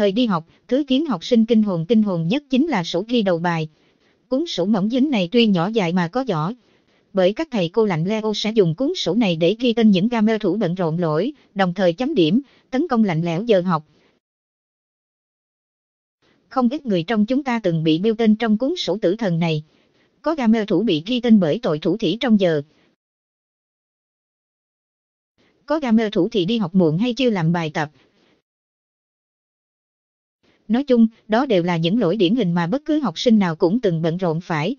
Thời đi học, thứ khiến học sinh kinh hồn kinh hồn nhất chính là sổ ghi đầu bài. Cuốn sổ mỏng dính này tuy nhỏ dài mà có giỏ. Bởi các thầy cô lạnh leo sẽ dùng cuốn sổ này để ghi tên những gamer thủ bận rộn lỗi, đồng thời chấm điểm, tấn công lạnh lẽo giờ học. Không ít người trong chúng ta từng bị biêu tên trong cuốn sổ tử thần này. Có gamer thủ bị ghi tên bởi tội thủ thỉ trong giờ, có gamer thủ thì đi học muộn hay chưa làm bài tập, Nói chung, đó đều là những lỗi điển hình mà bất cứ học sinh nào cũng từng bận rộn phải.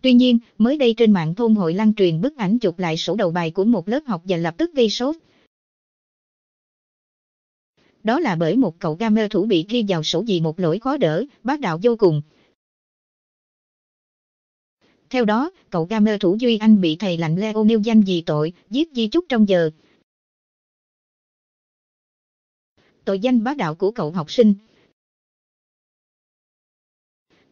Tuy nhiên, mới đây trên mạng thôn hội lan truyền bức ảnh chụp lại sổ đầu bài của một lớp học và lập tức gây sốt. Đó là bởi một cậu gamer thủ bị ghi vào sổ vì một lỗi khó đỡ, bác đạo vô cùng. Theo đó, cậu gamer thủ Duy Anh bị thầy lạnh Leo nêu danh vì tội, giết di chúc trong giờ. tội danh bá đạo của cậu học sinh.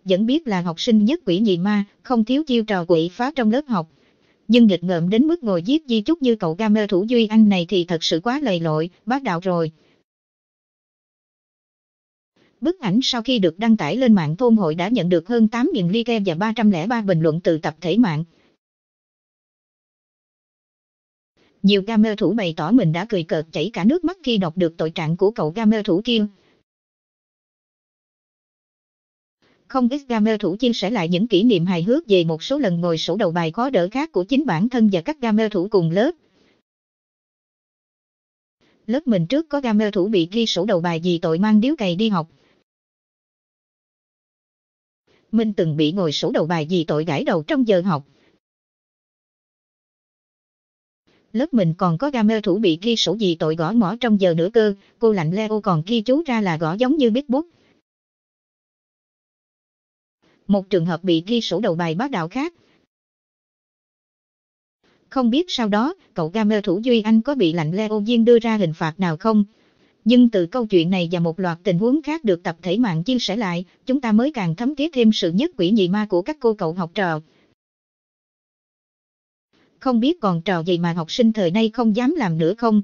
Vẫn biết là học sinh nhất quỷ nhị ma, không thiếu chiêu trò quỷ phá trong lớp học. Nhưng nghịch ngợm đến mức ngồi giết di chúc như cậu gamer thủ Duy Anh này thì thật sự quá lầy lội, bá đạo rồi. Bức ảnh sau khi được đăng tải lên mạng thôn hội đã nhận được hơn 8.000 like và 303 bình luận từ tập thể mạng. Nhiều gamer thủ bày tỏ mình đã cười cợt chảy cả nước mắt khi đọc được tội trạng của cậu gamer thủ Kim. Không ít gamer thủ chia sẻ lại những kỷ niệm hài hước về một số lần ngồi sổ đầu bài khó đỡ khác của chính bản thân và các gamer thủ cùng lớp. Lớp mình trước có gamer thủ bị ghi sổ đầu bài vì tội mang điếu cày đi học. Mình từng bị ngồi sổ đầu bài vì tội gãi đầu trong giờ học. lớp mình còn có gamer thủ bị ghi sổ gì tội gõ mỏ trong giờ nữa cơ, cô lạnh Leo còn ghi chú ra là gõ giống như biết bút. Một trường hợp bị ghi sổ đầu bài bác đạo khác. Không biết sau đó, cậu gamer thủ Duy Anh có bị lạnh Leo Diên đưa ra hình phạt nào không? Nhưng từ câu chuyện này và một loạt tình huống khác được tập thể mạng chia sẻ lại, chúng ta mới càng thấm thiết thêm sự nhất quỷ nhị ma của các cô cậu học trò không biết còn trò gì mà học sinh thời nay không dám làm nữa không,